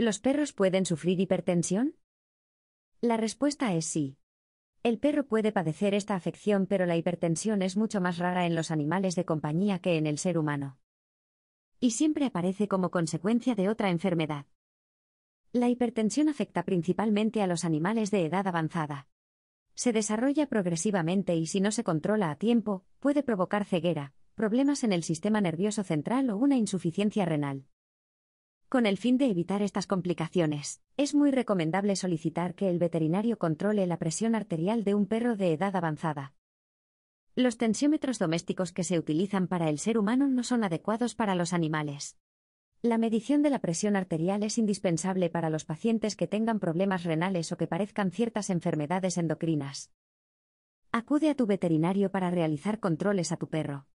¿Los perros pueden sufrir hipertensión? La respuesta es sí. El perro puede padecer esta afección, pero la hipertensión es mucho más rara en los animales de compañía que en el ser humano. Y siempre aparece como consecuencia de otra enfermedad. La hipertensión afecta principalmente a los animales de edad avanzada. Se desarrolla progresivamente y si no se controla a tiempo, puede provocar ceguera, problemas en el sistema nervioso central o una insuficiencia renal. Con el fin de evitar estas complicaciones, es muy recomendable solicitar que el veterinario controle la presión arterial de un perro de edad avanzada. Los tensiómetros domésticos que se utilizan para el ser humano no son adecuados para los animales. La medición de la presión arterial es indispensable para los pacientes que tengan problemas renales o que parezcan ciertas enfermedades endocrinas. Acude a tu veterinario para realizar controles a tu perro.